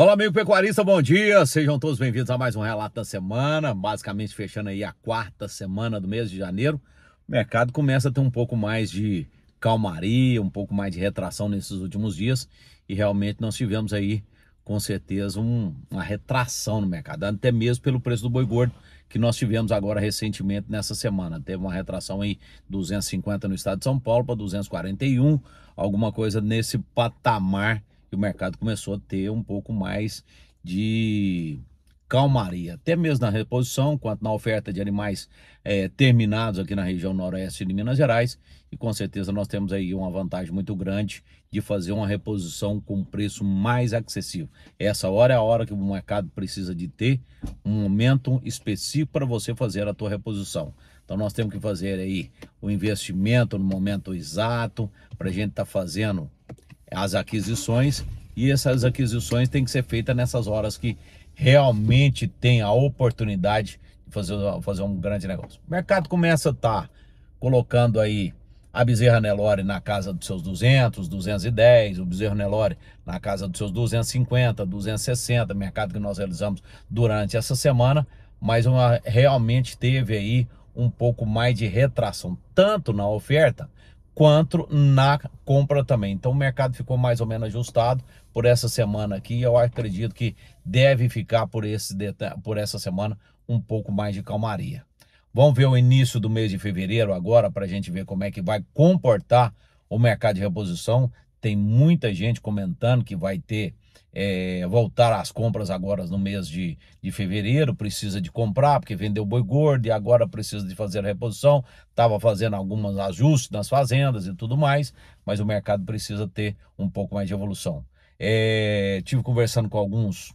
Olá, amigo pecuarista, bom dia. Sejam todos bem-vindos a mais um relato da semana, basicamente fechando aí a quarta semana do mês de janeiro. O mercado começa a ter um pouco mais de calmaria, um pouco mais de retração nesses últimos dias e realmente nós tivemos aí com certeza um, uma retração no mercado, até mesmo pelo preço do boi gordo que nós tivemos agora recentemente nessa semana. Teve uma retração em 250 no estado de São Paulo para 241, alguma coisa nesse patamar e o mercado começou a ter um pouco mais de calmaria, até mesmo na reposição, quanto na oferta de animais é, terminados aqui na região noroeste de Minas Gerais. E com certeza nós temos aí uma vantagem muito grande de fazer uma reposição com preço mais acessível. Essa hora é a hora que o mercado precisa de ter um momento específico para você fazer a tua reposição. Então nós temos que fazer aí o investimento no momento exato para a gente estar tá fazendo as aquisições e essas aquisições têm que ser feitas nessas horas que realmente tem a oportunidade de fazer, fazer um grande negócio. O mercado começa a estar tá colocando aí a Bezerra Nelore na casa dos seus 200, 210, o bezerro Nelore na casa dos seus 250, 260, mercado que nós realizamos durante essa semana, mas uma, realmente teve aí um pouco mais de retração, tanto na oferta quanto na compra também. Então o mercado ficou mais ou menos ajustado por essa semana aqui. Eu acredito que deve ficar por, esse, por essa semana um pouco mais de calmaria. Vamos ver o início do mês de fevereiro agora para a gente ver como é que vai comportar o mercado de reposição. Tem muita gente comentando que vai ter é, voltar às compras agora no mês de, de fevereiro, precisa de comprar, porque vendeu boi gordo e agora precisa de fazer a reposição, estava fazendo alguns ajustes nas fazendas e tudo mais, mas o mercado precisa ter um pouco mais de evolução. É, tive conversando com alguns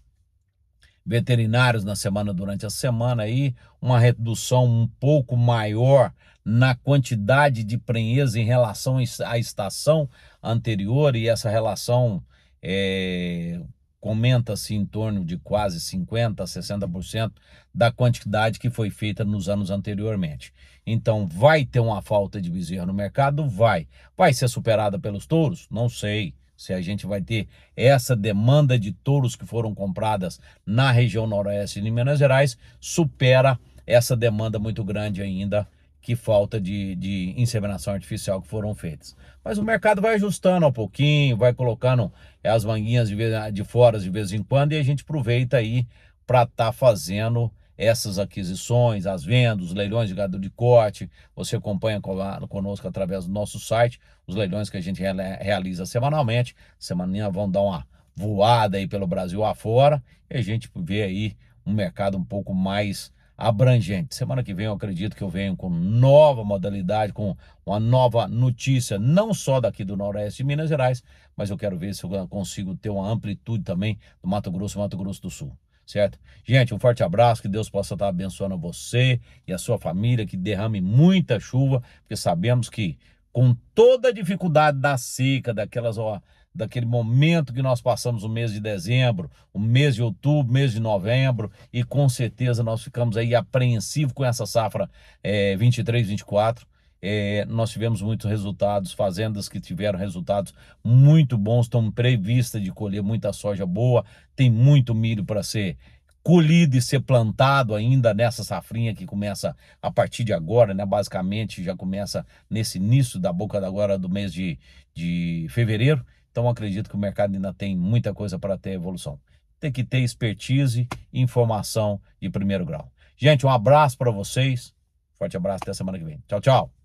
veterinários na semana, durante a semana aí, uma redução um pouco maior na quantidade de prenhez em relação à estação anterior e essa relação é, comenta-se assim, em torno de quase 50% a 60% da quantidade que foi feita nos anos anteriormente. Então, vai ter uma falta de bezerro no mercado? Vai. Vai ser superada pelos touros? Não sei. Se a gente vai ter essa demanda de touros que foram compradas na região noroeste de Minas Gerais, supera essa demanda muito grande ainda que falta de, de inseminação artificial que foram feitas. Mas o mercado vai ajustando um pouquinho, vai colocando é, as manguinhas de, de fora de vez em quando e a gente aproveita aí para estar tá fazendo essas aquisições, as vendas, os leilões de gado de corte. Você acompanha conosco através do nosso site, os leilões que a gente realiza semanalmente. Semaninha vão dar uma voada aí pelo Brasil afora e a gente vê aí um mercado um pouco mais abrangente. Semana que vem eu acredito que eu venho com nova modalidade, com uma nova notícia, não só daqui do Noroeste de Minas Gerais, mas eu quero ver se eu consigo ter uma amplitude também do Mato Grosso e Mato Grosso do Sul. Certo? Gente, um forte abraço, que Deus possa estar abençoando você e a sua família, que derrame muita chuva, porque sabemos que com toda a dificuldade da seca, daquelas ó, daquele momento que nós passamos o mês de dezembro, o mês de outubro, mês de novembro, e com certeza nós ficamos aí apreensivos com essa safra é, 23, 24. É, nós tivemos muitos resultados, fazendas que tiveram resultados muito bons, estão previstas de colher muita soja boa, tem muito milho para ser colhido e ser plantado ainda nessa safrinha que começa a partir de agora, né? Basicamente já começa nesse início da boca da agora do mês de, de fevereiro. Então acredito que o mercado ainda tem muita coisa para ter evolução. Tem que ter expertise e informação de primeiro grau. Gente, um abraço para vocês. Forte abraço até semana que vem. Tchau, tchau.